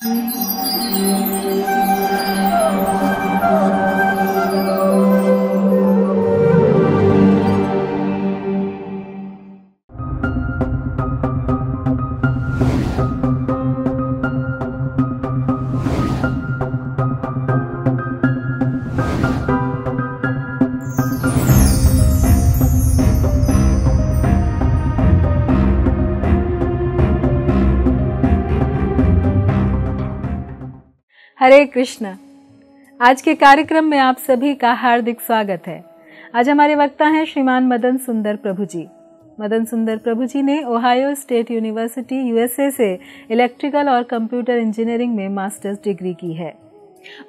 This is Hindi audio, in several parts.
Thank you. कृष्ण आज के कार्यक्रम में आप सभी का हार्दिक स्वागत है आज हमारे वक्ता हैं श्रीमान मदन सुंदर प्रभु जी मदन सुंदर प्रभु जी ने ओहायो स्टेट यूनिवर्सिटी यूएसए से इलेक्ट्रिकल और कंप्यूटर इंजीनियरिंग में मास्टर्स डिग्री की है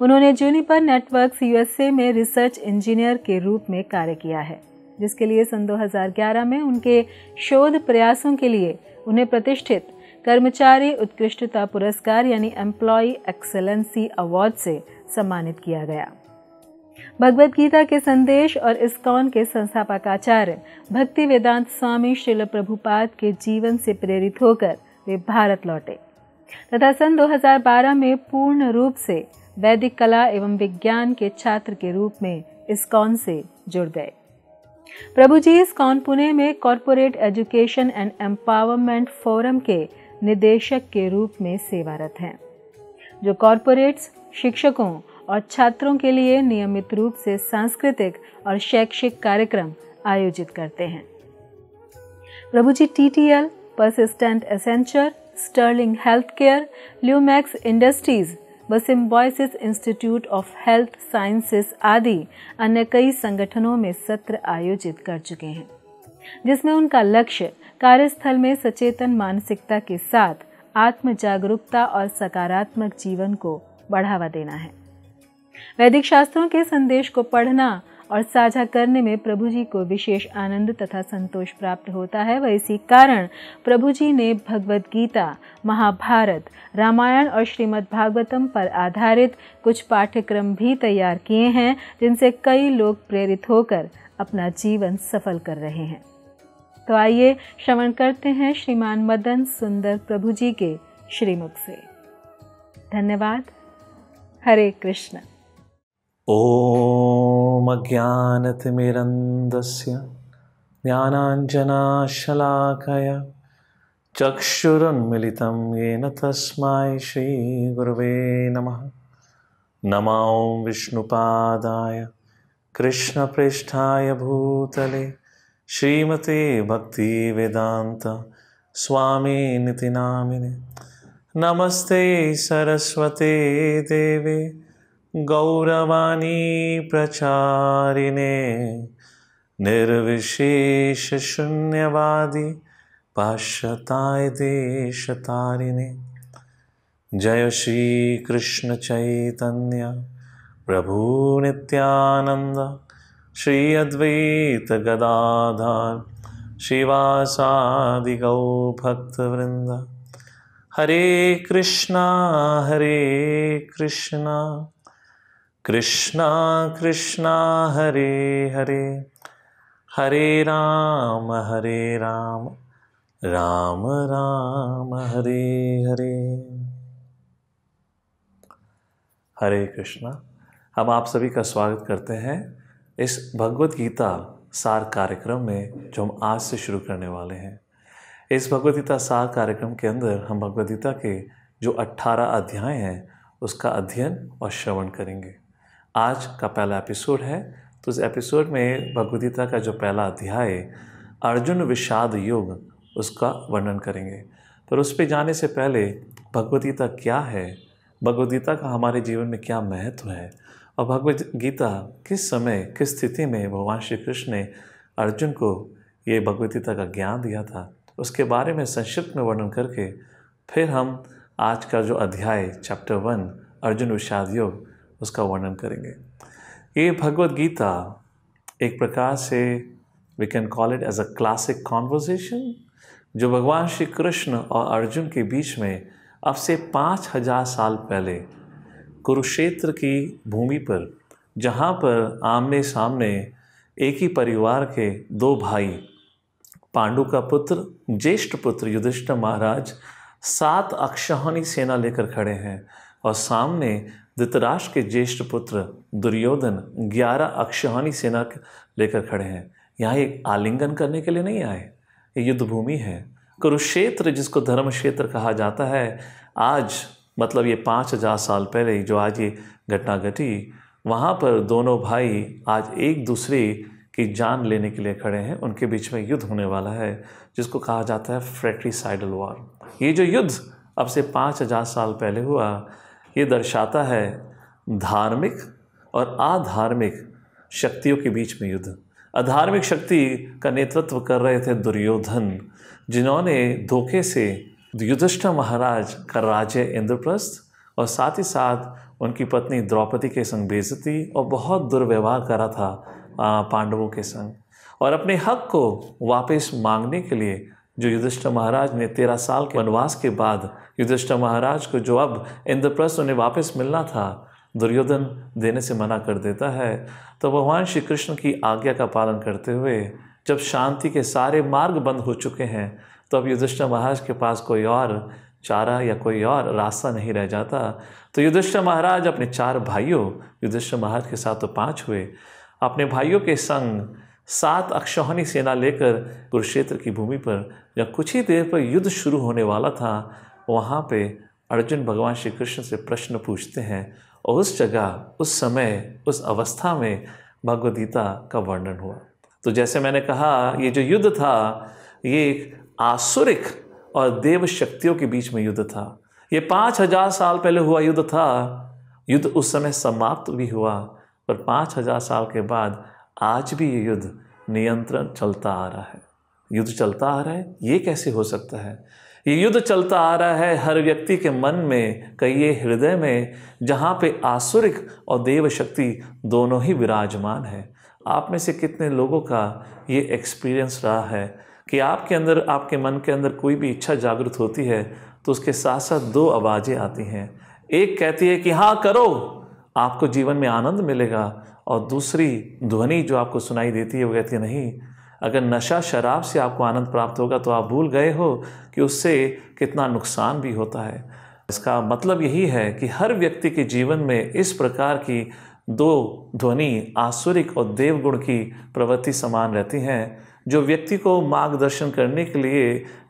उन्होंने जूनिपर नेटवर्क्स यूएसए में रिसर्च इंजीनियर के रूप में कार्य किया है जिसके लिए सन 2011 में उनके शोध प्रयासों के लिए उन्हें प्रतिष्ठित कर्मचारी उत्कृष्टता पुरस्कार यानी एम्प्लॉय एक्सेलेंसी अवार्ड से सम्मानित किया गया भगवत गीता के संदेश और इस्कॉन के आचार्य भक्ति वेदांत स्वामी शिल प्रभुपाद के जीवन से प्रेरित होकर वे भारत लौटे तथा सन 2012 में पूर्ण रूप से वैदिक कला एवं विज्ञान के छात्र के रूप में इस्कॉन से जुड़ गए प्रभु जी इस्कॉन पुणे में corporate education and empowerment forum के निदेशक के रूप में सेवारत हैं जो कॉरपोरेट्स शिक्षकों और छात्रों के लिए नियमित रूप से सांस्कृतिक और शैक्षिक कार्यक्रम आयोजित करते हैं Prabhu ji T T L Persistent Accenture Sterling Health Care Lumax Industries व Symbiosis Institute of Health Sciences आदि अन्य कई संगठनों में सत्र आयोजित कर चुके हैं जिसमें उनका लक्ष्य कार्यस्थल में सचेतन मानसिकता के साथ आत्म जागरूकता और सकारात्मक जीवन को बढ़ावा देना है वैदिक शास्त्रों के संदेश को पढ़ना और साझा करने में प्रभु जी को विशेष आनंद तथा संतोष प्राप्त होता है वह इसी कारण प्रभु जी ने भगवद गीता महाभारत रामायण और श्रीमद् भागवतम पर आधारित कुछ पाठ्यक्रम भी तैयार किए हैं जिनसे कई लोग प्रेरित होकर अपना जीवन सफल कर रहे हैं तो आइए श्रवण करते हैं श्रीमान मदन सुंदर प्रभु जी के श्रीमुख से धन्यवाद हरे कृष्ण ॐ अज्ञानतिमिरन्दस्य ज्ञानाञ्जनाशलाकय चक्षुरुन्मिलितं येन तस्मै श्रीगुरवे नमः नमो विष्णुपादाय कृष्णप्रेष्ठाय भूतले श्रीमते भक्ति वेदांत स्वामी निति नामिने नमस्ते सरस्वते देवे गौरवाणी प्रचारिणे निर्विशेष शून्यवादी पाश्यताय देशतारिणे जय श्री कृष्ण चैतन्य प्रभु नित्यानंद श्री अद्वैत गदाधार शिवासादि गौ भक्तवृंद हरे कृष्णा हरे कृष्णा कृष्णा कृष्णा हरे हरे हरे राम हरे राम राम राम हरे हरे हरे कृष्णा हम आप सभी का स्वागत करते हैं इस भगवत गीता सार कार्यक्रम में जो हम आज से शुरू करने वाले हैं इस भगवत गीता सार कार्यक्रम के अंदर हम भगवत गीता के जो 18 अध्याय हैं उसका अध्ययन और श्रवण करेंगे आज का पहला एपिसोड है तो इस एपिसोड में भगवत गीता का जो पहला अध्याय अर्जुन विषाद योग उसका वर्णन करेंगे पर उस पर जाने से पहले भगवत गीता क्या है भगवदगीता गीता का हमारे जीवन में क्या महत्व है और भगवद गीता किस समय किस स्थिति में भगवान श्री कृष्ण ने अर्जुन को ये भगवत गीता का ज्ञान दिया था उसके बारे में संक्षिप्त में वर्णन करके फिर हम आज का जो अध्याय चैप्टर वन अर्जुन विषाद योग उसका वर्णन करेंगे ये भगवत गीता एक प्रकार से we can call it as a classic conversation जो भगवान श्री कृष्ण और अर्जुन के बीच में अब से पाँच हजार साल पहले कुरुक्षेत्र की भूमि पर जहाँ पर आमने सामने एक ही परिवार के दो भाई पांडु का पुत्र ज्येष्ठ पुत्र युधिष्ठ महाराज सात अक्षौहणी सेना लेकर खड़े हैं और सामने धृतराष्ट्र के ज्येष्ठ पुत्र दुर्योधन ग्यारह अक्षौहणी सेना लेकर खड़े हैं यहाँ एक आलिंगन करने के लिए नहीं आए ये युद्ध भूमि है कुरुक्षेत्र जिसको धर्म क्षेत्र कहा जाता है आज मतलब ये पाँच हज़ार साल पहले जो आज ये घटना घटी वहाँ पर दोनों भाई आज एक दूसरे की जान लेने के लिए खड़े हैं उनके बीच में युद्ध होने वाला है जिसको कहा जाता है फ्रेट्रीसाइडल वॉर ये जो युद्ध अब से पाँच हज़ार साल पहले हुआ ये दर्शाता है धार्मिक और आधार्मिक शक्तियों के बीच में युद्ध अधार्मिक शक्ति का नेतृत्व कर रहे थे दुर्योधन जिन्होंने धोखे से युधिष्ठ महाराज का राज्य इंद्रप्रस्थ और साथ ही साथ उनकी पत्नी द्रौपदी के संग बेजती और बहुत दुर्व्यवहार करा था पांडवों के संग और अपने हक को वापस मांगने के लिए जो युधिष्ठ महाराज ने तेरह साल के वनवास के बाद युधिष्ठ महाराज को जो अब इंद्रप्रस्थ उन्हें वापस मिलना था दुर्योधन देने से मना कर देता है तो भगवान श्री कृष्ण की आज्ञा का पालन करते हुए जब शांति के सारे मार्ग बंद हो चुके हैं तो अब युधिष्ठ महाराज के पास कोई और चारा या कोई और रास्ता नहीं रह जाता तो युधिष्ठ महाराज अपने चार भाइयों युधिष्ठ महाराज के साथ तो पाँच हुए अपने भाइयों के संग सात अक्षौहनी सेना लेकर कुरुक्षेत्र की भूमि पर जब कुछ ही देर पर युद्ध शुरू होने वाला था वहाँ पे अर्जुन भगवान श्री कृष्ण से प्रश्न पूछते हैं और उस जगह उस समय उस अवस्था में भगवदगीता का वर्णन हुआ तो जैसे मैंने कहा ये जो युद्ध था ये एक आसुरिक और देव शक्तियों के बीच में युद्ध था ये पाँच हजार साल पहले हुआ युद्ध था युद्ध उस समय समाप्त भी हुआ पर पाँच हजार साल के बाद आज भी ये युद्ध नियंत्रण चलता आ रहा है युद्ध चलता आ रहा है ये कैसे हो सकता है ये युद्ध चलता आ रहा है हर व्यक्ति के मन में कहिए हृदय में जहाँ पे आसुरिक और देव शक्ति दोनों ही विराजमान है आप में से कितने लोगों का ये एक्सपीरियंस रहा है कि आपके अंदर आपके मन के अंदर कोई भी इच्छा जागृत होती है तो उसके साथ साथ दो आवाज़ें आती हैं एक कहती है कि हाँ करो आपको जीवन में आनंद मिलेगा और दूसरी ध्वनि जो आपको सुनाई देती है वो कहती है नहीं अगर नशा शराब से आपको आनंद प्राप्त होगा तो आप भूल गए हो कि उससे कितना नुकसान भी होता है इसका मतलब यही है कि हर व्यक्ति के जीवन में इस प्रकार की दो ध्वनि आसुरिक और देवगुण की प्रवृत्ति समान रहती हैं जो व्यक्ति को मार्गदर्शन करने के लिए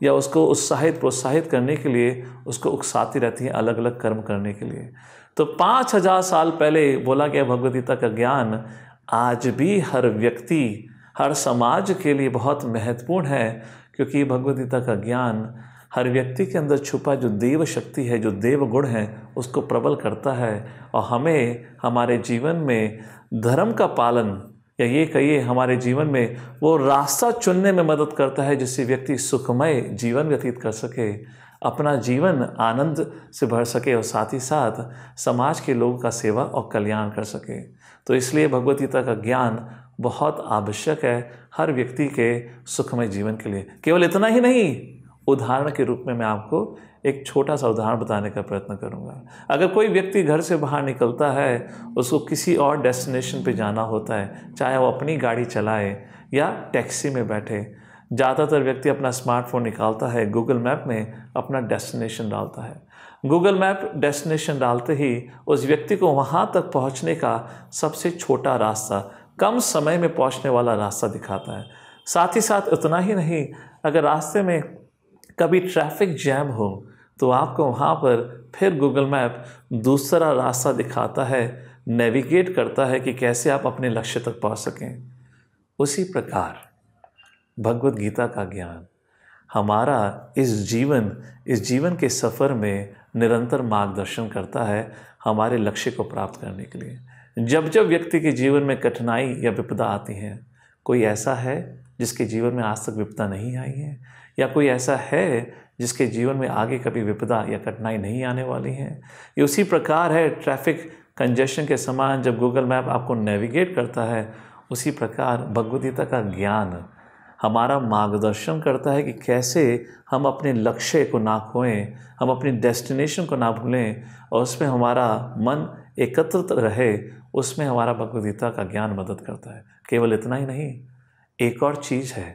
या उसको उत्साहित प्रोत्साहित करने के लिए उसको उकसाती रहती हैं अलग अलग कर्म करने के लिए तो पाँच हजार साल पहले बोला गया भगवदगीता का ज्ञान आज भी हर व्यक्ति हर समाज के लिए बहुत महत्वपूर्ण है क्योंकि भगवदगीता का ज्ञान हर व्यक्ति के अंदर छुपा जो देव शक्ति है जो देव गुण है उसको प्रबल करता है और हमें हमारे जीवन में धर्म का पालन या ये कहिए हमारे जीवन में वो रास्ता चुनने में मदद करता है जिससे व्यक्ति सुखमय जीवन व्यतीत कर सके अपना जीवन आनंद से भर सके और साथ ही साथ समाज के लोगों का सेवा और कल्याण कर सके तो इसलिए भगवदगीता का ज्ञान बहुत आवश्यक है हर व्यक्ति के सुखमय जीवन के लिए केवल इतना ही नहीं उदाहरण के रूप में मैं आपको एक छोटा सा उदाहरण बताने का प्रयत्न करूँगा अगर कोई व्यक्ति घर से बाहर निकलता है उसको किसी और डेस्टिनेशन पे जाना होता है चाहे वो अपनी गाड़ी चलाए या टैक्सी में बैठे ज़्यादातर व्यक्ति अपना स्मार्टफोन निकालता है गूगल मैप में अपना डेस्टिनेशन डालता है गूगल मैप डेस्टिनेशन डालते ही उस व्यक्ति को वहाँ तक पहुँचने का सबसे छोटा रास्ता कम समय में पहुँचने वाला रास्ता दिखाता है साथ ही साथ उतना ही नहीं अगर रास्ते में कभी ट्रैफिक जैम हो तो आपको वहाँ पर फिर गूगल मैप दूसरा रास्ता दिखाता है नेविगेट करता है कि कैसे आप अपने लक्ष्य तक पहुँच सकें उसी प्रकार भगवत गीता का ज्ञान हमारा इस जीवन इस जीवन के सफ़र में निरंतर मार्गदर्शन करता है हमारे लक्ष्य को प्राप्त करने के लिए जब जब व्यक्ति के जीवन में कठिनाई या विपदा आती है कोई ऐसा है जिसके जीवन में आज तक विपदा नहीं आई है या कोई ऐसा है जिसके जीवन में आगे कभी विपदा या कठिनाई नहीं आने वाली है ये उसी प्रकार है ट्रैफिक कंजेशन के समान जब गूगल मैप आपको नेविगेट करता है उसी प्रकार भगवदगीता का ज्ञान हमारा मार्गदर्शन करता है कि कैसे हम अपने लक्ष्य को ना खोएं हम अपनी डेस्टिनेशन को ना भूलें और उसमें हमारा मन एकत्रित रहे उसमें हमारा भगवदगीता का ज्ञान मदद करता है केवल इतना ही नहीं एक और चीज़ है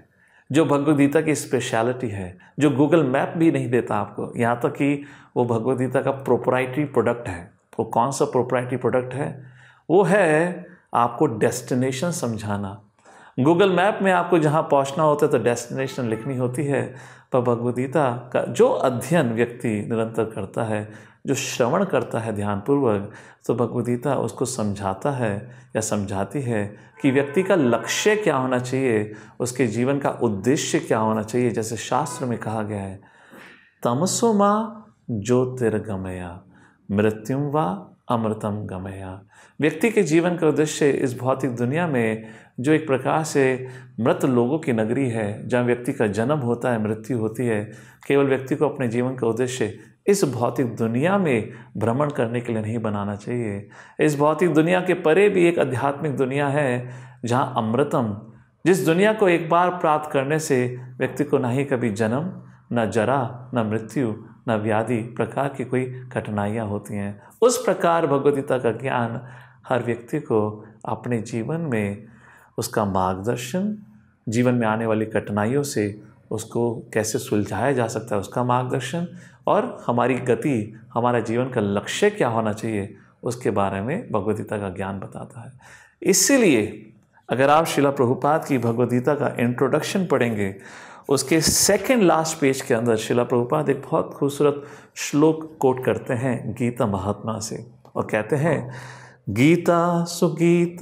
जो भगवदगीता की स्पेशलिटी है जो गूगल मैप भी नहीं देता आपको यहाँ तक कि वो भगवदगीता का प्रोपराइटरी प्रोडक्ट है वो कौन सा प्रोपराइटरी प्रोडक्ट है वो है आपको डेस्टिनेशन समझाना गूगल मैप में आपको जहाँ पहुँचना होता है तो डेस्टिनेशन लिखनी होती है पर भगवदगीता का जो अध्ययन व्यक्ति निरंतर करता है जो श्रवण करता है ध्यानपूर्वक तो भगवदगीता उसको समझाता है या समझाती है कि व्यक्ति का लक्ष्य क्या होना चाहिए उसके जीवन का उद्देश्य क्या होना चाहिए जैसे शास्त्र में कहा गया है तमसो माँ ज्योतिर्गमया मृत्युम व अमृतम गमया व्यक्ति के जीवन का उद्देश्य इस भौतिक दुनिया में जो एक प्रकार से मृत लोगों की नगरी है जहाँ व्यक्ति का जन्म होता है मृत्यु होती है केवल व्यक्ति को अपने जीवन का उद्देश्य इस भौतिक दुनिया में भ्रमण करने के लिए नहीं बनाना चाहिए इस भौतिक दुनिया के परे भी एक आध्यात्मिक दुनिया है जहाँ अमृतम जिस दुनिया को एक बार प्राप्त करने से व्यक्ति को ना ही कभी जन्म न जरा न मृत्यु न व्याधि प्रकार की कोई कठिनाइयाँ होती हैं उस प्रकार भगवदगीता का ज्ञान हर व्यक्ति को अपने जीवन में उसका मार्गदर्शन जीवन में आने वाली कठिनाइयों से उसको कैसे सुलझाया जा सकता है उसका मार्गदर्शन और हमारी गति हमारा जीवन का लक्ष्य क्या होना चाहिए उसके बारे में भगवदगीता का ज्ञान बताता है इसीलिए अगर आप शिला प्रभुपाद की भगवदगीता का इंट्रोडक्शन पढ़ेंगे उसके सेकेंड लास्ट पेज के अंदर शिला प्रभुपाद एक बहुत खूबसूरत श्लोक कोट करते हैं गीता महात्मा से और कहते हैं गीता सुगीत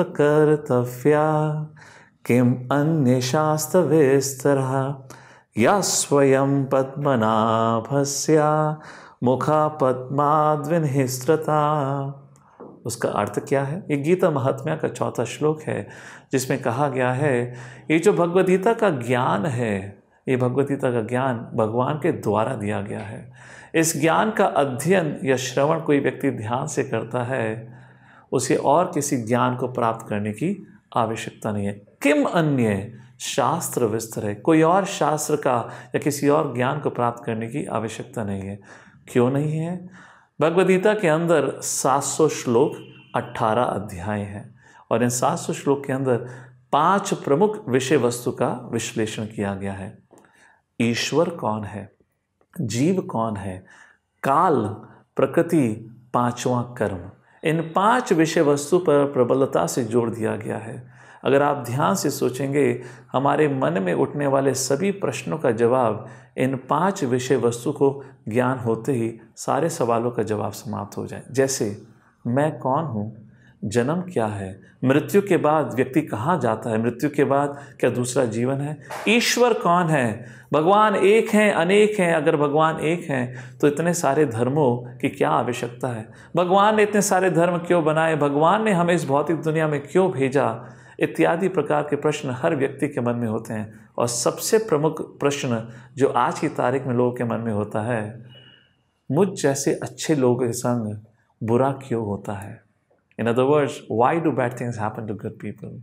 अन्य शास्त्र विस्तर या स्वयं पद्मनाभस्या मुखा पद्माद्विनिस्त्रता उसका अर्थ क्या है ये गीता महात्म्या का चौथा श्लोक है जिसमें कहा गया है ये जो भगवदगीता का ज्ञान है ये भगवदगीता का ज्ञान भगवान के द्वारा दिया गया है इस ज्ञान का अध्ययन या श्रवण कोई व्यक्ति ध्यान से करता है उसे और किसी ज्ञान को प्राप्त करने की आवश्यकता नहीं है किम अन्य शास्त्र विस्तर है कोई और शास्त्र का या किसी और ज्ञान को प्राप्त करने की आवश्यकता नहीं है क्यों नहीं है भगवदगीता के अंदर 700 श्लोक 18 अध्याय हैं और इन 700 श्लोक के अंदर पांच प्रमुख विषय वस्तु का विश्लेषण किया गया है ईश्वर कौन है जीव कौन है काल प्रकृति पांचवा कर्म इन पांच विषय वस्तु पर प्रबलता से जोड़ दिया गया है अगर आप ध्यान से सोचेंगे हमारे मन में उठने वाले सभी प्रश्नों का जवाब इन पांच विषय वस्तु को ज्ञान होते ही सारे सवालों का जवाब समाप्त हो जाए जैसे मैं कौन हूँ जन्म क्या है मृत्यु के बाद व्यक्ति कहाँ जाता है मृत्यु के बाद क्या दूसरा जीवन है ईश्वर कौन है भगवान एक हैं अनेक हैं अगर भगवान एक हैं तो इतने सारे धर्मों की क्या आवश्यकता है भगवान ने इतने सारे धर्म क्यों बनाए भगवान ने हमें इस भौतिक दुनिया में क्यों भेजा इत्यादि प्रकार के प्रश्न हर व्यक्ति के मन में होते हैं और सबसे प्रमुख प्रश्न जो आज की तारीख में लोगों के मन में होता है मुझ जैसे अच्छे लोगों के संग बुरा क्यों होता है in other words why do bad things happen to good people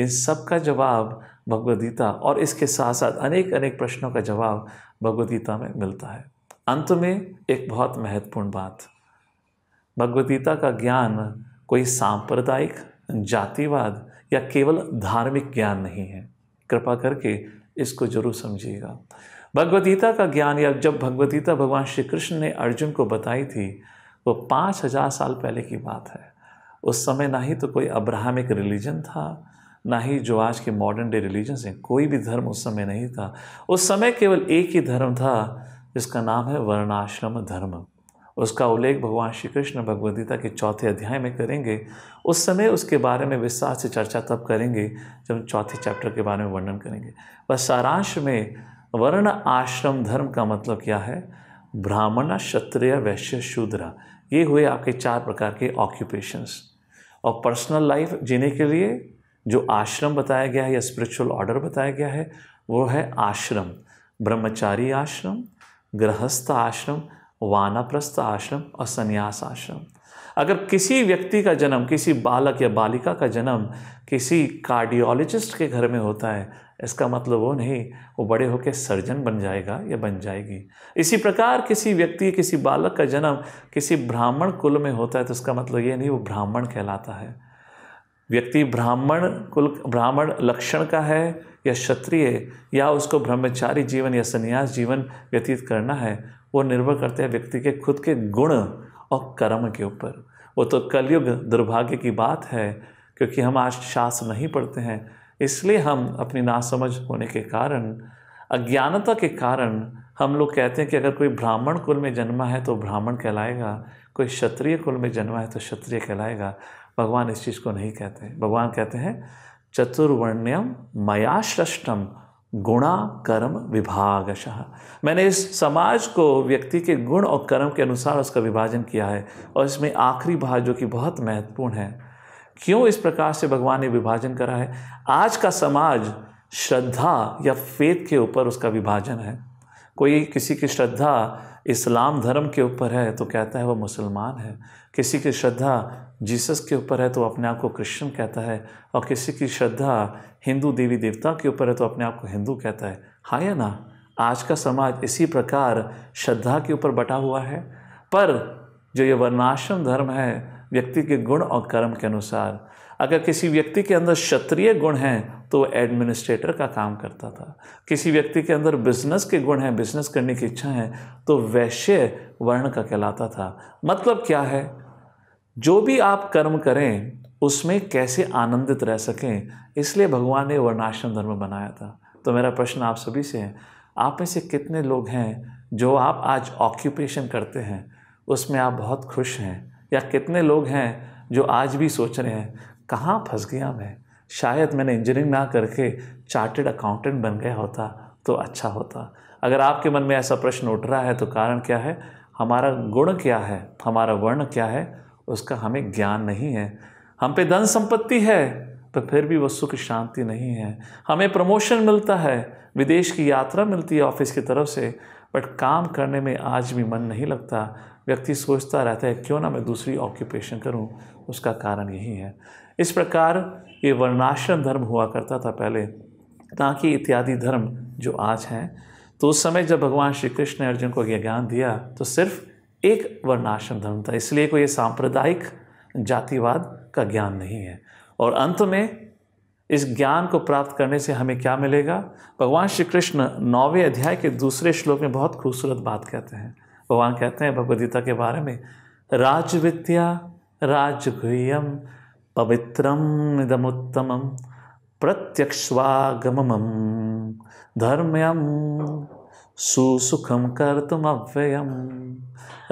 इन सब का जवाब भगवदगीता और इसके साथ साथ अनेक अनेक प्रश्नों का जवाब भगवदगीता में मिलता है अंत में एक बहुत महत्वपूर्ण बात भगवदगीता का ज्ञान कोई सांप्रदायिक जातिवाद या केवल धार्मिक ज्ञान नहीं है कृपा करके इसको जरूर समझिएगा भगवदगीता का ज्ञान या जब भगवदगीता भगवान श्री कृष्ण ने अर्जुन को बताई थी वो पाँच हजार साल पहले की बात है उस समय ना ही तो कोई अब्राहमिक रिलीजन था ना ही जो आज के मॉडर्न डे रिलीजन हैं कोई भी धर्म उस समय नहीं था उस समय केवल एक ही धर्म था जिसका नाम है वर्णाश्रम धर्म उसका उल्लेख भगवान श्री कृष्ण भगवदगीता के चौथे अध्याय में करेंगे उस समय उसके बारे में विस्तार से चर्चा तब करेंगे जब चौथे चैप्टर के बारे में वर्णन करेंगे बस सारांश में वर्ण आश्रम धर्म का मतलब क्या है ब्राह्मण क्षत्रिय वैश्य शूद्र ये हुए आपके चार प्रकार के ऑक्यूपेशंस और पर्सनल लाइफ जीने के लिए जो आश्रम बताया गया है या स्पिरिचुअल ऑर्डर बताया गया है वो है आश्रम ब्रह्मचारी आश्रम गृहस्थ आश्रम वानाप्रस्थ आश्रम और संन्यास आश्रम अगर किसी व्यक्ति का जन्म किसी बालक या बालिका का जन्म किसी कार्डियोलॉजिस्ट के घर में होता है इसका मतलब वो नहीं वो बड़े होकर सर्जन बन जाएगा या बन जाएगी इसी प्रकार किसी व्यक्ति किसी बालक का जन्म किसी ब्राह्मण कुल में होता है तो इसका मतलब ये नहीं वो ब्राह्मण कहलाता है व्यक्ति ब्राह्मण कुल ब्राह्मण लक्षण का है या क्षत्रिय या उसको ब्रह्मचारी जीवन या संन्यास जीवन व्यतीत करना है वो निर्भर करते हैं व्यक्ति के खुद के गुण और कर्म के ऊपर वो तो कलयुग दुर्भाग्य की बात है क्योंकि हम आज शास्त्र नहीं पढ़ते हैं इसलिए हम अपनी नासमझ होने के कारण अज्ञानता के कारण हम लोग कहते हैं कि अगर कोई ब्राह्मण कुल में जन्मा है तो ब्राह्मण कहलाएगा कोई क्षत्रिय कुल में जन्मा है तो क्षत्रिय कहलाएगा भगवान इस चीज़ को नहीं कहते भगवान कहते हैं चतुर्वर्ण्यम मया सृष्टम गुणा कर्म विभागशः मैंने इस समाज को व्यक्ति के गुण और कर्म के अनुसार उसका विभाजन किया है और इसमें आखिरी भाग जो कि बहुत महत्वपूर्ण है क्यों इस प्रकार से भगवान ने विभाजन करा है आज का समाज श्रद्धा या फेत के ऊपर उसका विभाजन है कोई किसी की श्रद्धा इस्लाम धर्म के ऊपर है तो कहता है वह मुसलमान है किसी की श्रद्धा जीसस के ऊपर है तो अपने आप को क्रिश्चियन कहता है और किसी की श्रद्धा हिंदू देवी देवता के ऊपर है तो अपने आप को हिंदू कहता है हाँ या ना आज का समाज इसी प्रकार श्रद्धा के ऊपर बटा हुआ है पर जो ये वर्णाश्रम धर्म है व्यक्ति के गुण और कर्म के अनुसार अगर किसी व्यक्ति के अंदर क्षत्रिय गुण हैं तो वह एडमिनिस्ट्रेटर का काम करता था किसी व्यक्ति के अंदर बिजनेस के गुण हैं बिजनेस करने की इच्छा है तो वैश्य वर्ण का कहलाता था मतलब क्या है जो भी आप कर्म करें उसमें कैसे आनंदित रह सकें इसलिए भगवान ने वर्णाश्रम धर्म बनाया था तो मेरा प्रश्न आप सभी से है आप में से कितने लोग हैं जो आप आज ऑक्यूपेशन करते हैं उसमें आप बहुत खुश हैं या कितने लोग हैं जो आज भी सोच रहे हैं कहाँ फंस गया मैं शायद मैंने इंजीनियरिंग ना करके चार्टेड अकाउंटेंट बन गया होता तो अच्छा होता अगर आपके मन में ऐसा प्रश्न उठ रहा है तो कारण क्या है हमारा गुण क्या है हमारा वर्ण क्या है उसका हमें ज्ञान नहीं है हम पे धन संपत्ति है पर फिर भी वस्तु की शांति नहीं है हमें प्रमोशन मिलता है विदेश की यात्रा मिलती है ऑफिस की तरफ से बट काम करने में आज भी मन नहीं लगता व्यक्ति सोचता रहता है क्यों ना मैं दूसरी ऑक्यूपेशन करूं उसका कारण यही है इस प्रकार ये वर्णाश्रम धर्म हुआ करता था पहले ताकि इत्यादि धर्म जो आज हैं तो उस समय जब भगवान श्री कृष्ण ने अर्जुन को यह ज्ञान दिया तो सिर्फ एक वर्णाश्रम धर्म था इसलिए कोई सांप्रदायिक जातिवाद का ज्ञान नहीं है और अंत में इस ज्ञान को प्राप्त करने से हमें क्या मिलेगा भगवान श्री कृष्ण नौवें अध्याय के दूसरे श्लोक में बहुत खूबसूरत बात कहते हैं भगवान कहते हैं भगवदगीता के बारे में राज विद्या राजगुह्यम पवित्रम इदमुत्तम प्रत्यक्षवागम धर्मयम सुसुखम कर तुम अव्ययम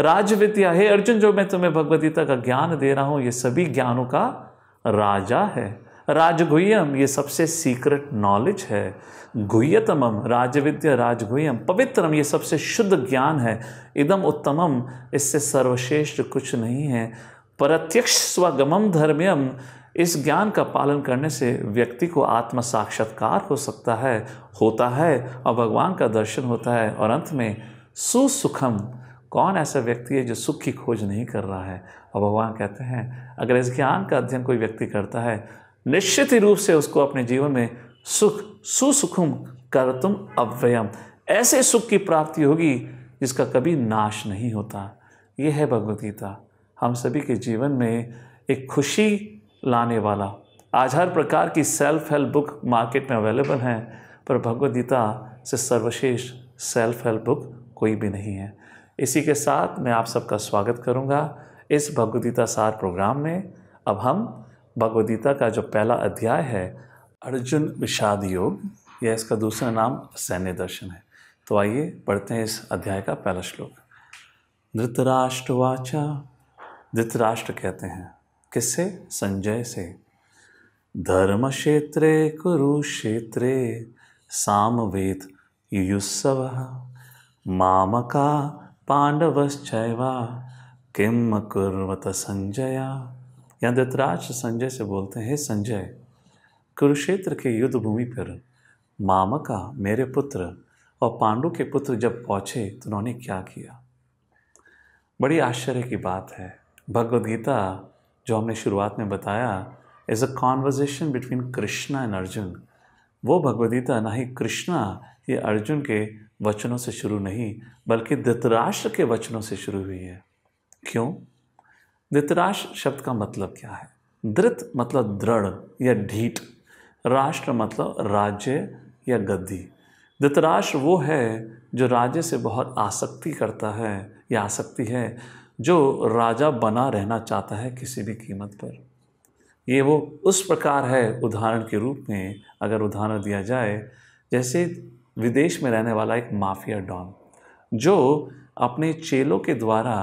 राज विद्या हे अर्जुन जो मैं तुम्हें भगवदगीता का ज्ञान दे रहा हूँ ये सभी ज्ञानों का राजा है राजगुह्यम ये सबसे सीक्रेट नॉलेज है गुह्यतमम राजविद्या राजगुह्यम पवित्रम ये सबसे शुद्ध ज्ञान है इदम उत्तमम इससे सर्वश्रेष्ठ कुछ नहीं है प्रत्यक्ष स्वगमम धर्म्यम इस ज्ञान का पालन करने से व्यक्ति को आत्म साक्षात्कार हो सकता है होता है और भगवान का दर्शन होता है और अंत में सुसुखम कौन ऐसा व्यक्ति है जो सुख की खोज नहीं कर रहा है और भगवान कहते हैं अगर इस ज्ञान का अध्ययन कोई व्यक्ति करता है निश्चित ही रूप से उसको अपने जीवन में सुख सुसुखम कर तुम अव्ययम ऐसे सुख की प्राप्ति होगी जिसका कभी नाश नहीं होता यह है भगवदगीता हम सभी के जीवन में एक खुशी लाने वाला आज हर प्रकार की सेल्फ हेल्प बुक मार्केट में अवेलेबल हैं पर भगवदगीता से सर्वश्रेष्ठ सेल्फ हेल्प बुक कोई भी नहीं है इसी के साथ मैं आप सबका स्वागत करूंगा इस भगवदगीता सार प्रोग्राम में अब हम भगवदगीता का जो पहला अध्याय है अर्जुन विषाद योग यह इसका दूसरा नाम सैन्य दर्शन है तो आइए पढ़ते हैं इस अध्याय का पहला श्लोक धृतराष्ट्रवाचा धृतराष्ट्र कहते हैं किससे संजय से धर्म क्षेत्रे कुरुक्षेत्रे सामवेद युयुत्सव मामका पांडवश्चैव किम कुर्वत संजया या धृतराज संजय से बोलते हैं संजय कुरुक्षेत्र के युद्ध भूमि पर मामका मेरे पुत्र और पांडु के पुत्र जब पहुँचे तो उन्होंने क्या किया बड़ी आश्चर्य की बात है भगवद्गीता जो हमने शुरुआत में बताया is a conversation between Krishna and Arjun वो भगवदगीता ना ही कृष्णा ये अर्जुन के वचनों से शुरू नहीं बल्कि धृतराष्ट्र के वचनों से शुरू हुई है क्यों धृतराष्ट्र शब्द का मतलब क्या है धृत मतलब दृढ़ या ढीठ राष्ट्र मतलब राज्य या गद्दी धृतराष्ट्र वो है जो राज्य से बहुत आसक्ति करता है या आसक्ति है जो राजा बना रहना चाहता है किसी भी कीमत पर ये वो उस प्रकार है उदाहरण के रूप में अगर उदाहरण दिया जाए जैसे विदेश में रहने वाला एक माफिया डॉन जो अपने चेलों के द्वारा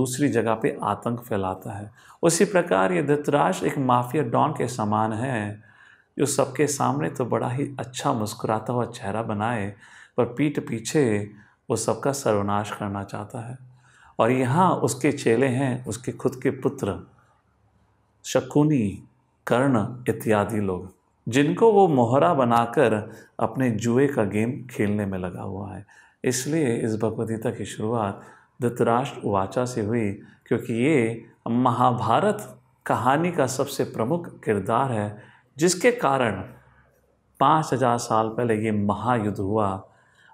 दूसरी जगह पे आतंक फैलाता है उसी प्रकार ये धृतराज एक माफिया डॉन के समान है जो सबके सामने तो बड़ा ही अच्छा मुस्कुराता हुआ चेहरा बनाए पर पीठ पीछे वो सबका सर्वनाश करना चाहता है और यहाँ उसके चेले हैं उसके खुद के पुत्र शकुनी कर्ण इत्यादि लोग जिनको वो मोहरा बनाकर अपने जुए का गेम खेलने में लगा हुआ है इसलिए इस भगवदगीता की शुरुआत धृतराष्ट्र वाचा से हुई क्योंकि ये महाभारत कहानी का सबसे प्रमुख किरदार है जिसके कारण पाँच हजार साल पहले ये महायुद्ध हुआ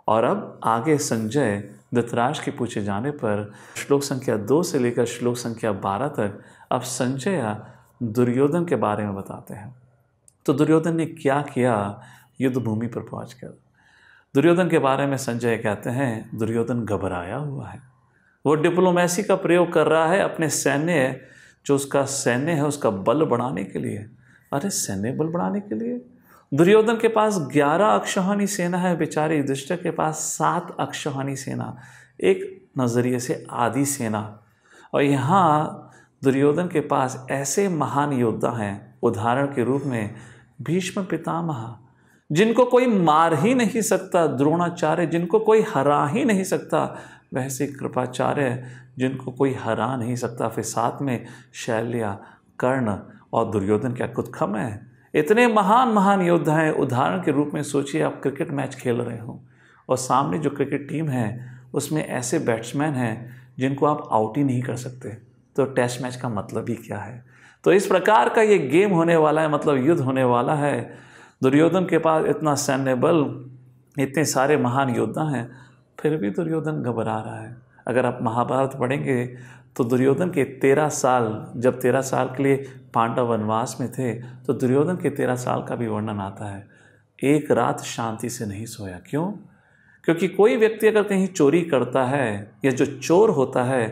और अब आगे संजय धतराज के पूछे जाने पर श्लोक संख्या दो से लेकर श्लोक संख्या बारह तक अब संजय दुर्योधन के बारे में बताते हैं तो दुर्योधन ने क्या किया युद्ध भूमि पर पहुँच कर दुर्योधन के बारे में संजय कहते हैं दुर्योधन घबराया हुआ है वो डिप्लोमेसी का प्रयोग कर रहा है अपने सैन्य जो उसका सैन्य है उसका बल बढ़ाने के लिए अरे सैन्य बल बढ़ाने के लिए दुर्योधन के पास ग्यारह अक्षहानी सेना है बेचारे युधिष्ठिर के पास सात अक्षहानी सेना एक नज़रिए से आधी सेना और यहाँ दुर्योधन के पास ऐसे महान योद्धा हैं उदाहरण के रूप में भीष्म पितामह जिनको कोई मार ही नहीं सकता द्रोणाचार्य जिनको कोई हरा ही नहीं सकता वैसे कृपाचार्य जिनको कोई हरा नहीं सकता फिर साथ में शैल्या कर्ण और दुर्योधन क्या कुछ कम है इतने महान महान योद्धा हैं उदाहरण के रूप में सोचिए आप क्रिकेट मैच खेल रहे हो और सामने जो क्रिकेट टीम है उसमें ऐसे बैट्समैन हैं जिनको आप आउट ही नहीं कर सकते तो टेस्ट मैच का मतलब ही क्या है तो इस प्रकार का ये गेम होने वाला है मतलब युद्ध होने वाला है दुर्योधन के पास इतना सैन्य बल इतने सारे महान योद्धा हैं फिर भी दुर्योधन घबरा रहा है अगर आप महाभारत पढ़ेंगे तो दुर्योधन के तेरह साल जब तेरह साल के लिए पांडव वनवास में थे तो दुर्योधन के तेरह साल का भी वर्णन आता है एक रात शांति से नहीं सोया क्यों क्योंकि कोई व्यक्ति अगर कहीं चोरी करता है या जो चोर होता है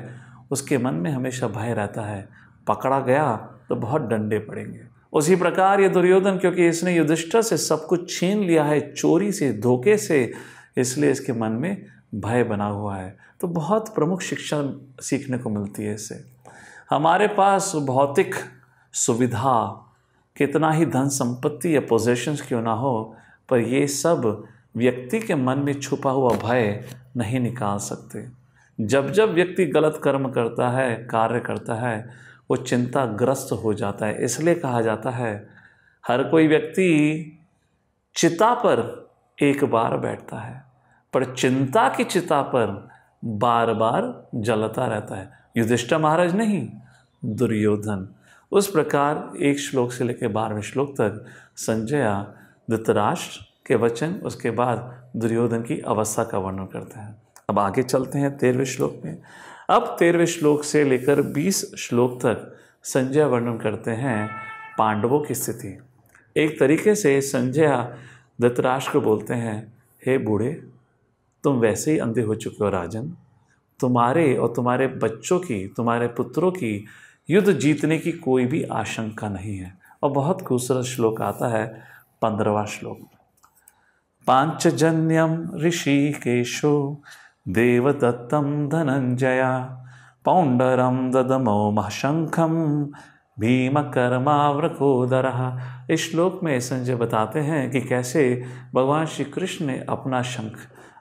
उसके मन में हमेशा भय रहता है पकड़ा गया तो बहुत डंडे पड़ेंगे उसी प्रकार ये दुर्योधन क्योंकि इसने युधिष्ठर से सब कुछ छीन लिया है चोरी से धोखे से इसलिए इसके मन में भय बना हुआ है तो बहुत प्रमुख शिक्षा सीखने को मिलती है इससे हमारे पास भौतिक सुविधा कितना ही धन संपत्ति या पोजेशंस क्यों ना हो पर ये सब व्यक्ति के मन में छुपा हुआ भय नहीं निकाल सकते जब जब व्यक्ति गलत कर्म करता है कार्य करता है वो चिंता ग्रस्त हो जाता है इसलिए कहा जाता है हर कोई व्यक्ति चिता पर एक बार बैठता है पर चिंता की चिता पर बार बार जलता रहता है युधिष्ठा महाराज नहीं दुर्योधन उस प्रकार एक श्लोक से लेकर बारहवें श्लोक तक संजया धृतराष्ट्र के वचन उसके बाद दुर्योधन की अवस्था का वर्णन करते हैं अब आगे चलते हैं तेरहवें श्लोक में अब तेरहवें श्लोक से लेकर बीस श्लोक तक संजय वर्णन करते हैं पांडवों की स्थिति एक तरीके से संजय धृतराष्ट्र को बोलते हैं हे बूढ़े तुम वैसे ही अंधे हो चुके हो राजन तुम्हारे और तुम्हारे बच्चों की तुम्हारे पुत्रों की युद्ध जीतने की कोई भी आशंका नहीं है और बहुत खूबसूरत श्लोक आता है पंद्रवा श्लोक पांचजन्यम ऋषिकेशो देवदत्तम धनंजया पौंडरम ददमो महाशंखम भीम व्रकोदर इस श्लोक में संजय बताते हैं कि कैसे भगवान श्री कृष्ण ने अपना शंख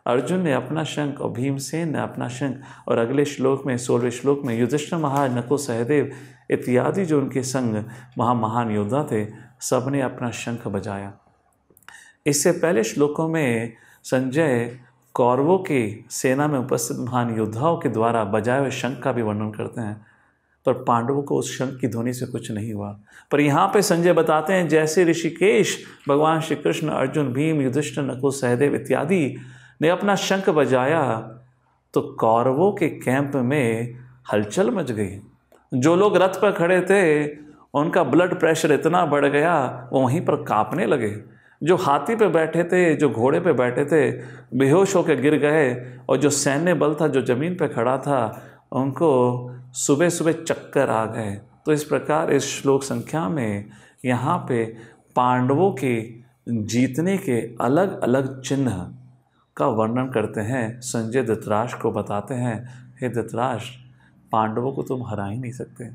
अर्जुन ने अपना शंख और भीमसेन ने अपना शंख और अगले श्लोक में सोलहवें श्लोक में युधिष्ठ महाराज नको सहदेव इत्यादि जो उनके संग वहाँ महान योद्धा थे सब ने अपना शंख बजाया इससे पहले श्लोकों में संजय कौरवों के सेना में उपस्थित महान योद्धाओं के द्वारा बजाए हुए शंख का भी वर्णन करते हैं पर पांडवों को उस शंख की ध्वनि से कुछ नहीं हुआ पर यहाँ पे संजय बताते हैं जैसे ऋषिकेश भगवान श्री कृष्ण अर्जुन भीम युधिष्ठ नकुल सहदेव इत्यादि ने अपना शंख बजाया तो कौरवों के कैंप में हलचल मच गई जो लोग रथ पर खड़े थे उनका ब्लड प्रेशर इतना बढ़ गया वो वहीं पर कांपने लगे जो हाथी पे बैठे थे जो घोड़े पे बैठे थे बेहोश होकर गिर गए और जो सैन्य बल था जो ज़मीन पे खड़ा था उनको सुबह सुबह चक्कर आ गए तो इस प्रकार इस श्लोक संख्या में यहाँ पे पांडवों के जीतने के अलग अलग चिन्ह का वर्णन करते हैं संजय धृतराज को बताते हैं हे धृतराज पांडवों को तुम हरा ही नहीं सकते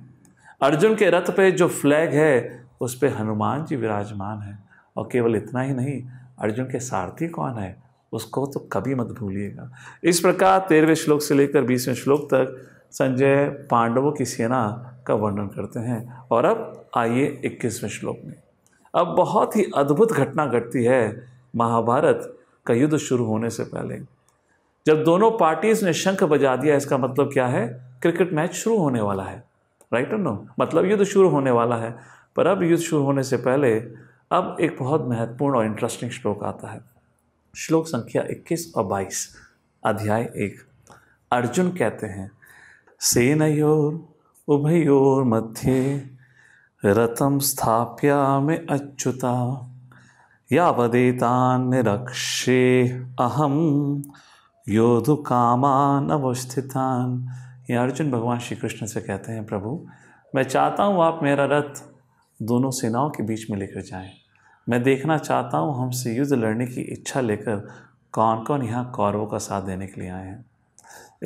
अर्जुन के रथ पे जो फ्लैग है उस पर हनुमान जी विराजमान है और केवल इतना ही नहीं अर्जुन के सारथी कौन है उसको तो कभी मत भूलिएगा इस प्रकार तेरहवें श्लोक से लेकर बीसवें श्लोक तक संजय पांडवों की सेना का वर्णन करते हैं और अब आइए इक्कीसवें श्लोक में अब बहुत ही अद्भुत घटना घटती है महाभारत का युद्ध शुरू होने से पहले जब दोनों पार्टीज ने शंख बजा दिया इसका मतलब क्या है क्रिकेट मैच शुरू होने वाला है राइट और नो मतलब युद्ध शुरू होने वाला है पर अब युद्ध शुरू होने से पहले अब एक बहुत महत्वपूर्ण और इंटरेस्टिंग श्लोक आता है श्लोक संख्या 21 और 22 अध्याय एक अर्जुन कहते हैं सेनयोर उभयोर मध्य रतम स्थाप्या में अच्युता यदेताक्षे अहम योधु कामान अवस्थितान ये अर्जुन भगवान श्री कृष्ण से कहते हैं प्रभु मैं चाहता हूँ आप मेरा रथ दोनों सेनाओं के बीच में लेकर जाएं मैं देखना चाहता हूँ हमसे युद्ध लड़ने की इच्छा लेकर कौन कौन यहाँ कौरवों का साथ देने के लिए आए हैं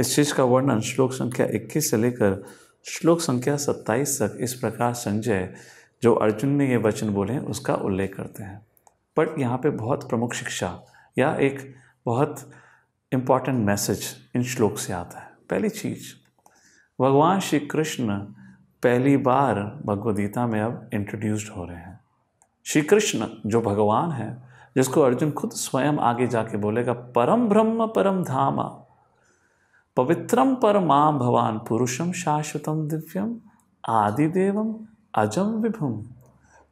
इस चीज़ का वर्णन श्लोक संख्या 21 से लेकर श्लोक संख्या 27 तक इस प्रकार संजय जो अर्जुन ने ये वचन बोले उसका उल्लेख करते हैं बट यहाँ पे बहुत प्रमुख शिक्षा या एक बहुत इम्पॉर्टेंट मैसेज इन श्लोक से आता है पहली चीज भगवान श्री कृष्ण पहली बार भगवदगीता में अब इंट्रोड्यूस्ड हो रहे हैं श्री कृष्ण जो भगवान है जिसको अर्जुन खुद स्वयं आगे जाके बोलेगा परम ब्रह्म परम धाम पवित्रम परमा भवान पुरुषम शाश्वतम दिव्यम आदिदेवम अजम विभुम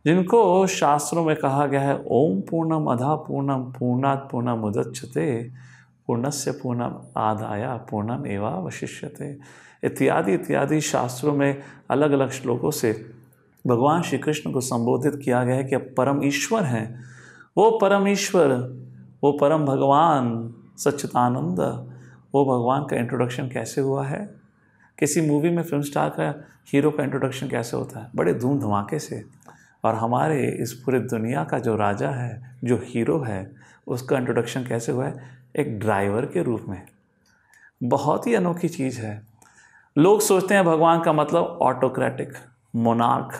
जिनको शास्त्रों में कहा गया है ओम पूर्णम अधा पूर्णम पूर्णात पूर्णम उदच्छते पूर्णस्य पूर्णम आधाया पूर्णम एवा वशिष्यते इत्यादि इत्यादि शास्त्रों में अलग अलग श्लोकों से भगवान श्री कृष्ण को संबोधित किया गया है कि अब परम ईश्वर हैं वो परम ईश्वर वो परम भगवान सच्चिदानंद वो भगवान का इंट्रोडक्शन कैसे हुआ है किसी मूवी में फिल्म स्टार का हीरो का इंट्रोडक्शन कैसे होता है बड़े धूम धमाके से और हमारे इस पूरे दुनिया का जो राजा है जो हीरो है उसका इंट्रोडक्शन कैसे हुआ है एक ड्राइवर के रूप में बहुत ही अनोखी चीज़ है लोग सोचते हैं भगवान का मतलब ऑटोक्रेटिक मोनार्क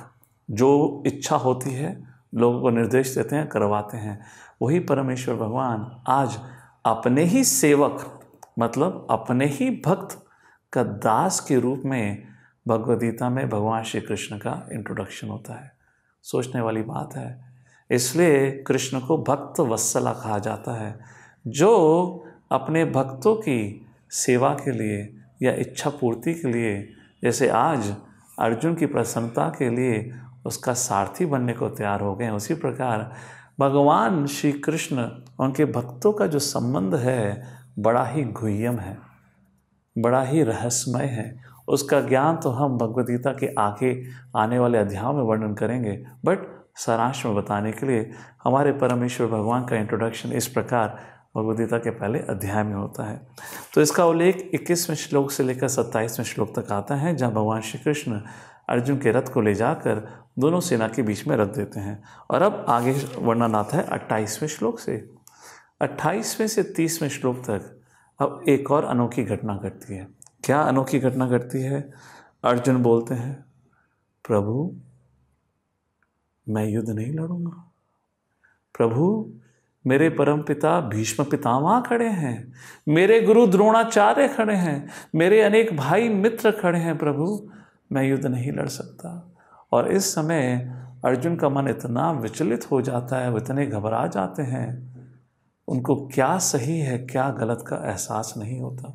जो इच्छा होती है लोगों को निर्देश देते हैं करवाते हैं वही परमेश्वर भगवान आज अपने ही सेवक मतलब अपने ही भक्त का दास के रूप में भगवदगीता में भगवान श्री कृष्ण का इंट्रोडक्शन होता है सोचने वाली बात है इसलिए कृष्ण को भक्त वत्सला कहा जाता है जो अपने भक्तों की सेवा के लिए या इच्छा पूर्ति के लिए जैसे आज अर्जुन की प्रसन्नता के लिए उसका सारथी बनने को तैयार हो गए उसी प्रकार भगवान श्री कृष्ण उनके भक्तों का जो संबंध है बड़ा ही घुयम है बड़ा ही रहस्यमय है उसका ज्ञान तो हम भगवदगीता के आगे आने वाले अध्याय में वर्णन करेंगे बट सारांश में बताने के लिए हमारे परमेश्वर भगवान का इंट्रोडक्शन इस प्रकार भगवदगीता के पहले अध्याय में होता है तो इसका उल्लेख इक्कीसवें श्लोक से लेकर सत्ताईसवें श्लोक तक आता है जहाँ भगवान श्री कृष्ण अर्जुन के रथ को ले जाकर दोनों सेना के बीच में रथ देते हैं और अब आगे वर्णन आता है अट्ठाईसवें श्लोक से अट्ठाईसवें से तीसवें श्लोक तक अब एक और अनोखी घटना घटती है क्या अनोखी घटना घटती है अर्जुन बोलते हैं प्रभु मैं युद्ध नहीं लड़ूंगा प्रभु मेरे परम पिता भीष्म पितामह खड़े हैं मेरे गुरु द्रोणाचार्य खड़े हैं मेरे अनेक भाई मित्र खड़े हैं प्रभु मैं युद्ध नहीं लड़ सकता और इस समय अर्जुन का मन इतना विचलित हो जाता है वो इतने घबरा जाते हैं उनको क्या सही है क्या गलत का एहसास नहीं होता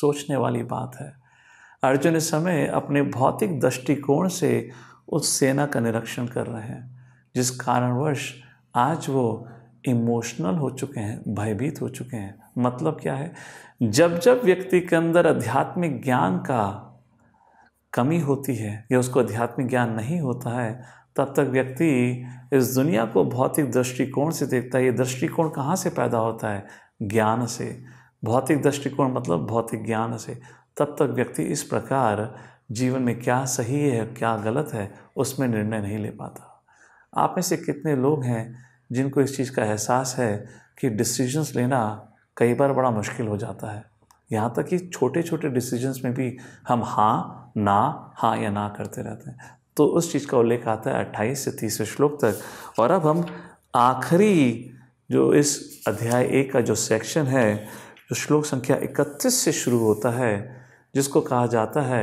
सोचने वाली बात है अर्जुन इस समय अपने भौतिक दृष्टिकोण से उस सेना का निरीक्षण कर रहे हैं जिस कारणवश आज वो इमोशनल हो चुके हैं भयभीत हो चुके हैं मतलब क्या है जब जब व्यक्ति के अंदर आध्यात्मिक ज्ञान का कमी होती है या उसको आध्यात्मिक ज्ञान नहीं होता है तब तक व्यक्ति इस दुनिया को भौतिक दृष्टिकोण से देखता है ये दृष्टिकोण कहाँ से पैदा होता है ज्ञान से भौतिक दृष्टिकोण मतलब भौतिक ज्ञान से तब तक व्यक्ति इस प्रकार जीवन में क्या सही है क्या गलत है उसमें निर्णय नहीं ले पाता आप में से कितने लोग हैं जिनको इस चीज़ का एहसास है कि डिसीजंस लेना कई बार बड़ा मुश्किल हो जाता है यहाँ तक कि छोटे छोटे डिसीजंस में भी हम हाँ ना हाँ या ना करते रहते हैं तो उस चीज़ का उल्लेख आता है अट्ठाईस से तीसवें श्लोक तक और अब हम आखिरी जो इस अध्याय एक का जो सेक्शन है जो तो श्लोक संख्या 31 से शुरू होता है जिसको कहा जाता है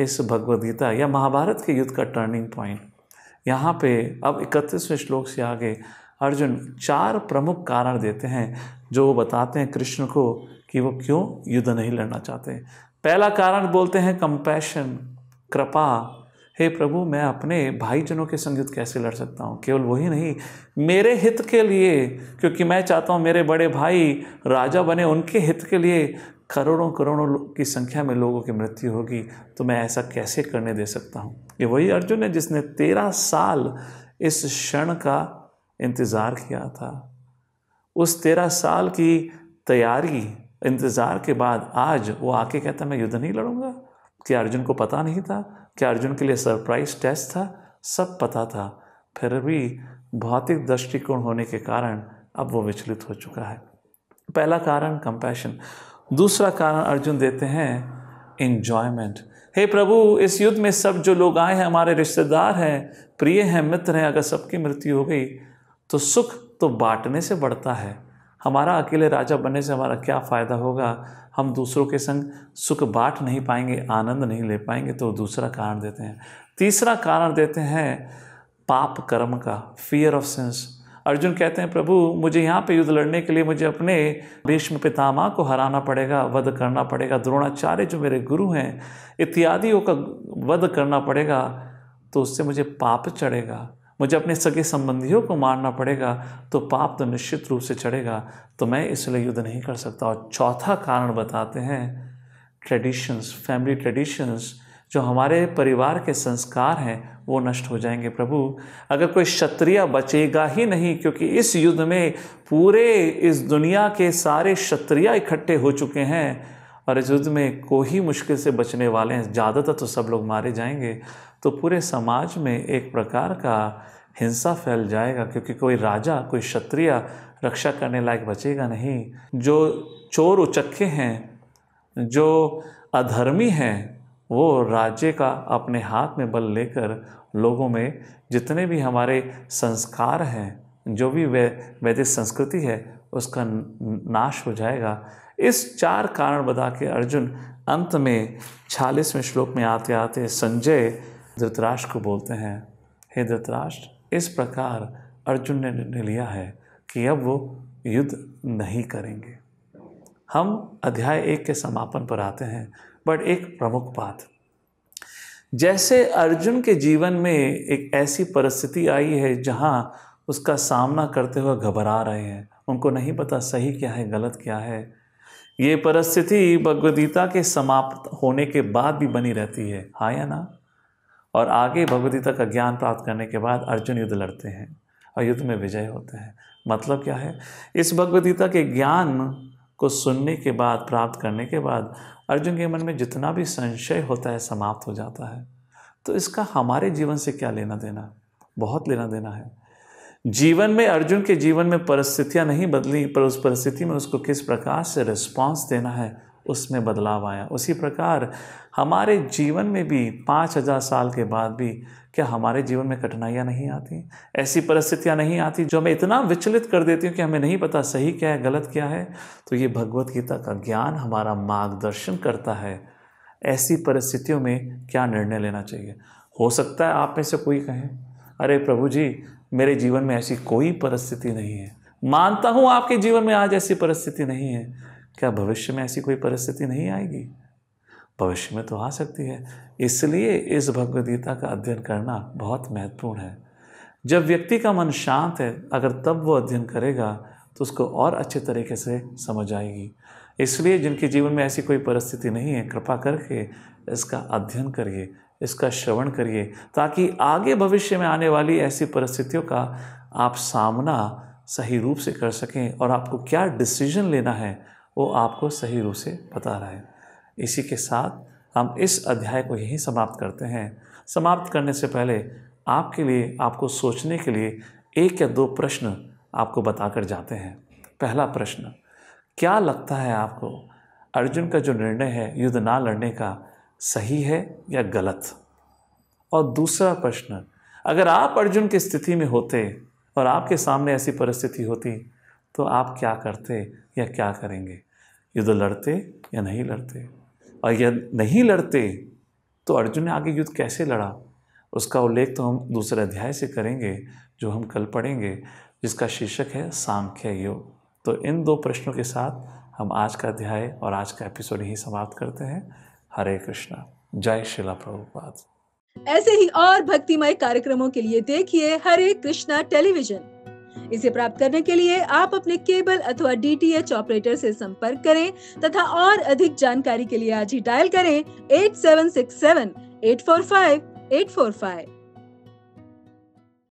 इस भगवदगीता या महाभारत के युद्ध का टर्निंग पॉइंट यहाँ पे अब इकतीसवें श्लोक से आगे अर्जुन चार प्रमुख कारण देते हैं जो वो बताते हैं कृष्ण को कि वो क्यों युद्ध नहीं लड़ना चाहते पहला कारण बोलते हैं कंपैशन कृपा हे प्रभु मैं अपने भाईजनों के संग युद्ध कैसे लड़ सकता हूँ केवल वही नहीं मेरे हित के लिए क्योंकि मैं चाहता हूँ मेरे बड़े भाई राजा बने उनके हित के लिए करोड़ों करोड़ों की संख्या में लोगों की मृत्यु होगी तो मैं ऐसा कैसे करने दे सकता हूँ ये वही अर्जुन है जिसने तेरह साल इस क्षण का इंतज़ार किया था उस तेरह साल की तैयारी इंतज़ार के बाद आज वो आके कहता मैं युद्ध नहीं लड़ूंगा क्या अर्जुन को पता नहीं था क्या अर्जुन के लिए सरप्राइज टेस्ट था सब पता था फिर भी भौतिक दृष्टिकोण होने के कारण अब वो विचलित हो चुका है पहला कारण कंपैशन दूसरा कारण अर्जुन देते हैं इन्जॉयमेंट हे प्रभु इस युद्ध में सब जो लोग आए हैं हमारे रिश्तेदार हैं प्रिय हैं मित्र हैं अगर सबकी मृत्यु हो गई तो सुख तो बांटने से बढ़ता है हमारा अकेले राजा बनने से हमारा क्या फ़ायदा होगा हम दूसरों के संग सुख बांट नहीं पाएंगे आनंद नहीं ले पाएंगे तो दूसरा कारण देते हैं तीसरा कारण देते हैं पाप कर्म का फियर ऑफ सेंस अर्जुन कहते हैं प्रभु मुझे यहाँ पे युद्ध लड़ने के लिए मुझे अपने भीष्म पितामा को हराना पड़ेगा वध करना पड़ेगा द्रोणाचार्य जो मेरे गुरु हैं इत्यादियों का वध करना पड़ेगा तो उससे मुझे पाप चढ़ेगा मुझे अपने सगे संबंधियों को मारना पड़ेगा तो पाप तो निश्चित रूप से चढ़ेगा तो मैं इसलिए युद्ध नहीं कर सकता और चौथा कारण बताते हैं ट्रेडिशंस फैमिली ट्रेडिशंस जो हमारे परिवार के संस्कार हैं वो नष्ट हो जाएंगे प्रभु अगर कोई क्षत्रिय बचेगा ही नहीं क्योंकि इस युद्ध में पूरे इस दुनिया के सारे क्षत्रिय इकट्ठे हो चुके हैं और इस युद्ध में कोई मुश्किल से बचने वाले हैं ज़्यादातर तो सब लोग मारे जाएंगे तो पूरे समाज में एक प्रकार का हिंसा फैल जाएगा क्योंकि कोई राजा कोई क्षत्रिय रक्षा करने लायक बचेगा नहीं जो चोर उचक्के हैं जो अधर्मी हैं वो राज्य का अपने हाथ में बल लेकर लोगों में जितने भी हमारे संस्कार हैं जो भी वै वैदिक संस्कृति है उसका नाश हो जाएगा इस चार कारण बता के अर्जुन अंत में छालीसवें श्लोक में आते आते संजय धृतराष्ट्र को बोलते हैं हे धृतराष्ट्र इस प्रकार अर्जुन ने निर्णय लिया है कि अब वो युद्ध नहीं करेंगे हम अध्याय एक के समापन पर आते हैं बट एक प्रमुख बात जैसे अर्जुन के जीवन में एक ऐसी परिस्थिति आई है जहाँ उसका सामना करते हुए घबरा रहे हैं उनको नहीं पता सही क्या है गलत क्या है ये परिस्थिति भगवदगीता के समाप्त होने के बाद भी बनी रहती है हाँ या ना और आगे भगवती का ज्ञान प्राप्त करने के बाद अर्जुन युद्ध लड़ते हैं और युद्ध में विजय होते हैं मतलब क्या है इस भगवदगीता के ज्ञान को सुनने के बाद प्राप्त करने के बाद अर्जुन के मन में जितना भी संशय होता है समाप्त हो जाता है तो इसका हमारे जीवन से क्या लेना देना बहुत लेना देना है जीवन में अर्जुन के जीवन में परिस्थितियां नहीं बदली पर उस परिस्थिति में उसको किस प्रकार से रिस्पांस देना है उसमें बदलाव आया उसी प्रकार हमारे जीवन में भी पाँच हज़ार साल के बाद भी क्या हमारे जीवन में कठिनाइयाँ नहीं आती ऐसी परिस्थितियाँ नहीं आती जो हमें इतना विचलित कर देती हूँ कि हमें नहीं पता सही क्या है गलत क्या है तो ये भगवत गीता का ज्ञान हमारा मार्गदर्शन करता है ऐसी परिस्थितियों में क्या निर्णय लेना चाहिए हो सकता है आप में से कोई कहें अरे प्रभु जी मेरे जीवन में ऐसी कोई परिस्थिति नहीं है मानता हूँ आपके जीवन में आज ऐसी परिस्थिति नहीं है क्या भविष्य में ऐसी कोई परिस्थिति नहीं आएगी भविष्य में तो आ सकती है इसलिए इस भगवदगीता का अध्ययन करना बहुत महत्वपूर्ण है जब व्यक्ति का मन शांत है अगर तब वो अध्ययन करेगा तो उसको और अच्छे तरीके से समझ आएगी इसलिए जिनके जीवन में ऐसी कोई परिस्थिति नहीं है कृपा करके इसका अध्ययन करिए इसका श्रवण करिए ताकि आगे भविष्य में आने वाली ऐसी परिस्थितियों का आप सामना सही रूप से कर सकें और आपको क्या डिसीजन लेना है वो आपको सही रूप से बता रहा है इसी के साथ हम इस अध्याय को यहीं समाप्त करते हैं समाप्त करने से पहले आपके लिए आपको सोचने के लिए एक या दो प्रश्न आपको बताकर जाते हैं पहला प्रश्न क्या लगता है आपको अर्जुन का जो निर्णय है युद्ध ना लड़ने का सही है या गलत और दूसरा प्रश्न अगर आप अर्जुन की स्थिति में होते और आपके सामने ऐसी परिस्थिति होती तो आप क्या करते या क्या करेंगे युद्ध तो लड़ते या नहीं लड़ते और यह नहीं लड़ते तो अर्जुन ने आगे युद्ध कैसे लड़ा उसका उल्लेख तो हम दूसरे अध्याय से करेंगे जो हम कल पढ़ेंगे जिसका शीर्षक है सांख्य योग तो इन दो प्रश्नों के साथ हम आज का अध्याय और आज का एपिसोड यही समाप्त करते हैं हरे कृष्णा जय शिला प्रभुपाद ऐसे ही और भक्तिमय कार्यक्रमों के लिए देखिए हरे कृष्णा टेलीविजन इसे प्राप्त करने के लिए आप अपने केबल अथवा डीटीएच ऑपरेटर से संपर्क करें तथा और अधिक जानकारी के लिए आज ही डायल करें eight seven six seven eight four five eight four five